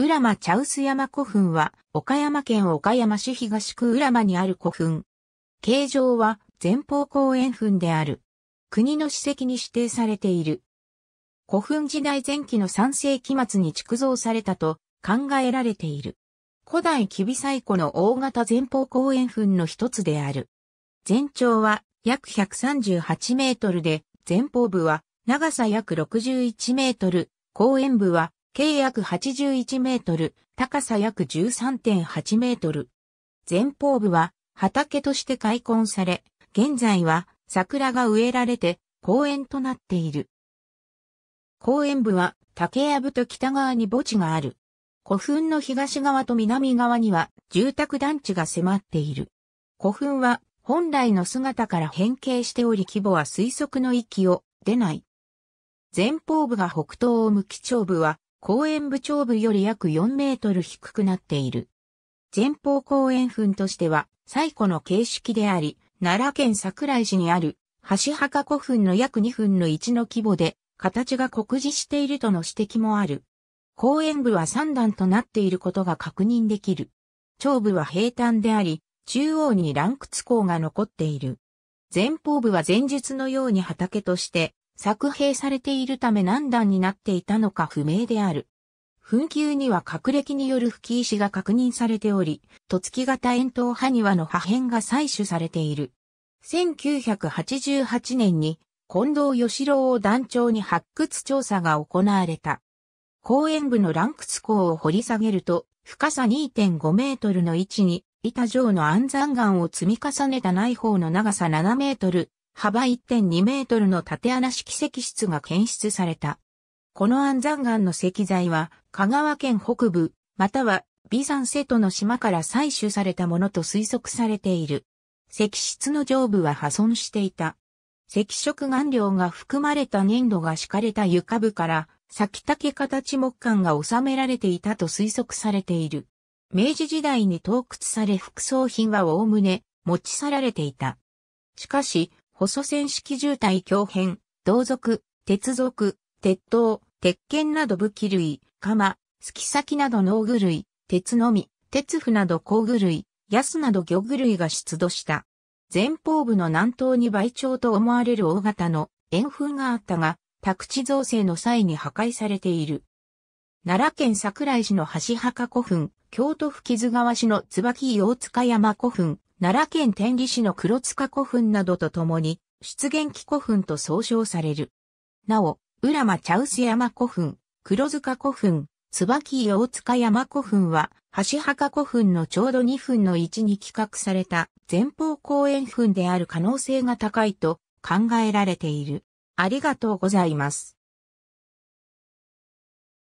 浦間茶臼山古墳は、岡山県岡山市東区浦間にある古墳。形状は前方後円墳である。国の史跡に指定されている。古墳時代前期の3世紀末に築造されたと考えられている。古代キビサイコの大型前方後円墳の一つである。全長は約138メートルで、前方部は長さ約61メートル、後円部は計約81メートル、高さ約13.8メートル。前方部は畑として開墾され、現在は桜が植えられて公園となっている。公園部は竹やぶと北側に墓地がある。古墳の東側と南側には住宅団地が迫っている。古墳は本来の姿から変形しており規模は推測の域を出ない。前方部が北東を向き長部は公園部長部より約4メートル低くなっている。前方公園墳としては最古の形式であり、奈良県桜井市にある橋墓古墳の約2分の1の規模で形が酷似しているとの指摘もある。公園部は3段となっていることが確認できる。長部は平坦であり、中央に乱屈孔が残っている。前方部は前述のように畑として作兵されているため何段になっていたのか不明である。紛糾にはれ歴による吹石が確認されており、突き型円筒埴輪の破片が採取されている。1988年に近藤義郎を団長に発掘調査が行われた。公園部の乱掘港を掘り下げると、深さ2.5メートルの位置に、板状の安山岩を積み重ねた内方の長さ7メートル、幅1.2メートルの縦穴式石室が検出された。この安山岩の石材は、香川県北部、または、美山瀬戸の島から採取されたものと推測されている。石室の上部は破損していた。赤色顔料が含まれた粘土が敷かれた床部から、先竹形木管が収められていたと推測されている。明治時代に盗掘され副葬品はおおむね持ち去られていた。しかし、細線式渋滞強変、銅属、鉄属、鉄塔、鉄剣など武器類、鎌、隙先など農具類、鉄のみ、鉄符など工具類、安など魚具類が出土した。前方部の南東に倍長と思われる大型の円墳があったが、宅地造成の際に破壊されている。奈良県桜井市の橋墓古墳、京都府木津川市の椿大塚山古墳、奈良県天理市の黒塚古墳などと共に、出現期古墳と総称される。なお、浦間茶臼山古墳、黒塚古墳、椿大塚山古墳は、橋墓古墳のちょうど2分の1に企画された前方後円墳である可能性が高いと考えられている。ありがとうございます。